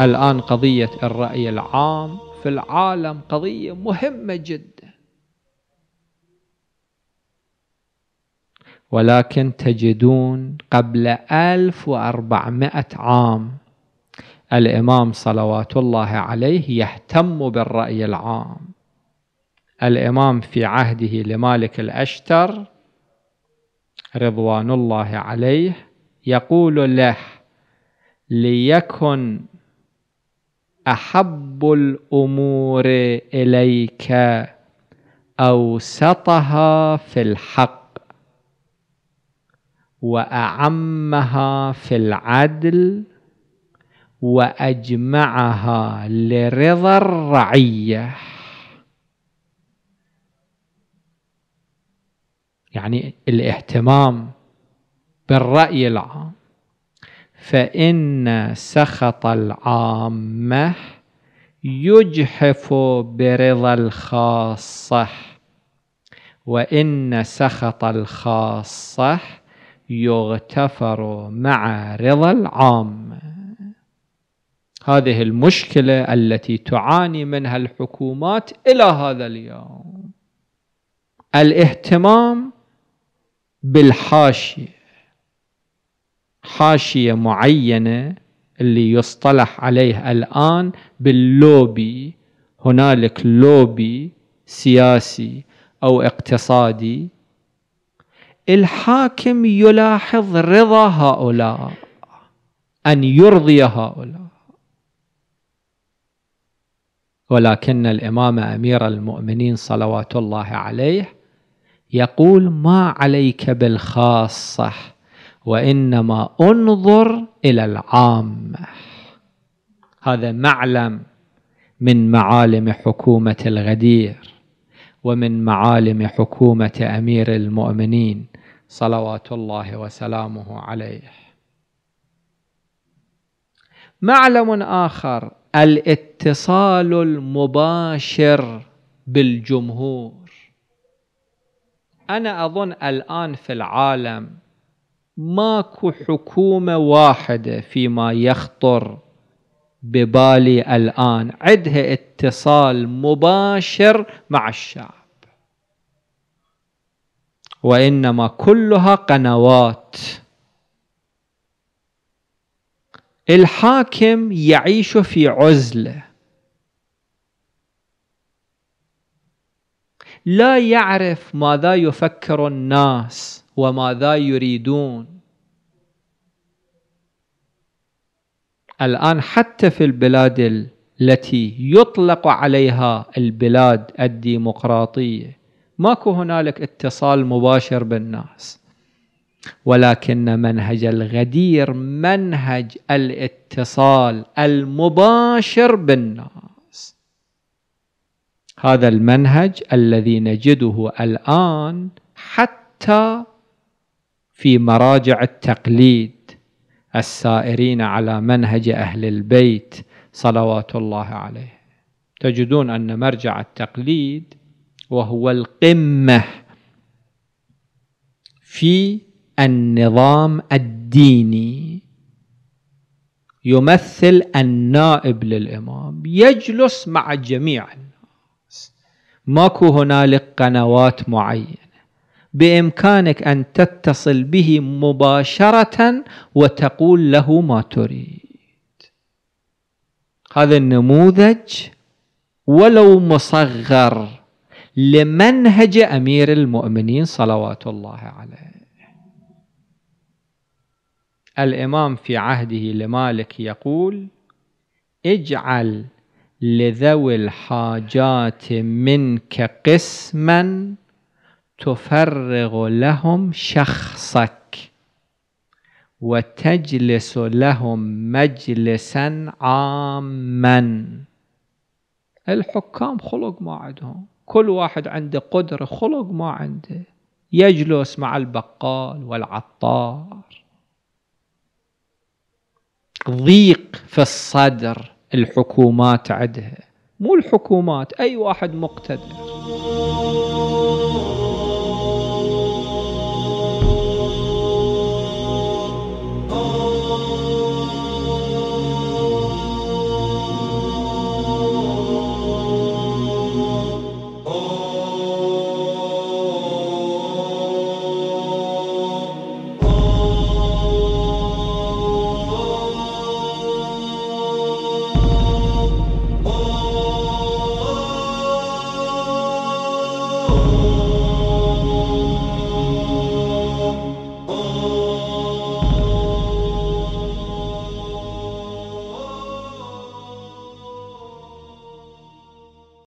الآن قضية الرأي العام في العالم قضية مهمة جدا ولكن تجدون قبل 1400 عام الإمام صلوات الله عليه يهتم بالرأي العام الإمام في عهده لمالك الأشتر رضوان الله عليه يقول له ليكن احب الامور اليك اوسطها في الحق واعمها في العدل واجمعها لرضا الرعيه يعني الاهتمام بالراي العام فإن سخط العامة يجحف برضا الخاصة وإن سخط الخاصة يغتفر مع رضا العام هذه المشكلة التي تعاني منها الحكومات إلى هذا اليوم الاهتمام بالحاشية حاشيه معينه اللي يصطلح عليه الان باللوبي هنالك لوبي سياسي او اقتصادي الحاكم يلاحظ رضا هؤلاء ان يرضي هؤلاء ولكن الامام امير المؤمنين صلوات الله عليه يقول ما عليك بالخاصه وانما انظر الى العامه هذا معلم من معالم حكومه الغدير ومن معالم حكومه امير المؤمنين صلوات الله وسلامه عليه معلم اخر الاتصال المباشر بالجمهور انا اظن الان في العالم ماكو حكومة واحدة فيما يخطر ببالي الآن عندها اتصال مباشر مع الشعب وإنما كلها قنوات الحاكم يعيش في عزلة لا يعرف ماذا يفكر الناس وماذا يريدون الآن حتى في البلاد التي يطلق عليها البلاد الديمقراطية ماكو هنالك اتصال مباشر بالناس ولكن منهج الغدير منهج الاتصال المباشر بالناس هذا المنهج الذي نجده الآن حتى في مراجع التقليد السائرين على منهج أهل البيت صلوات الله عليه تجدون أن مرجع التقليد وهو القمة في النظام الديني يمثل النائب للإمام يجلس مع جميع الناس ماكو هنالك قنوات معينة بامكانك ان تتصل به مباشره وتقول له ما تريد هذا النموذج ولو مصغر لمنهج امير المؤمنين صلوات الله عليه الامام في عهده لمالك يقول اجعل لذوي الحاجات منك قسما تفرغ لهم شخصك وتجلس لهم مجلسا عاما الحكام خلق ما عندهم كل واحد عنده قدرة خلق ما عنده يجلس مع البقال والعطار ضيق في الصدر الحكومات عندها مو الحكومات أي واحد مقتدر